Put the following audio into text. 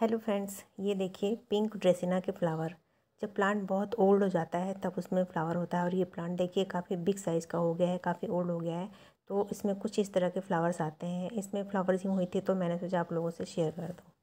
hello friends ये देखिए pink ड्रेसिना के फ्लावर जब प्लांट बहुत ओल्ड हो जाता है तब उसमें फ्लावर होता है और ये प्लांट देखिए काफ़ी बिग साइज़ का हो गया है काफ़ी ओल्ड हो गया है तो इसमें कुछ इस तरह के फ्लावर्स आते हैं इसमें फ्लावर्स ही हुई थी तो मैंने सोचा आप लोगों से शेयर कर दूँ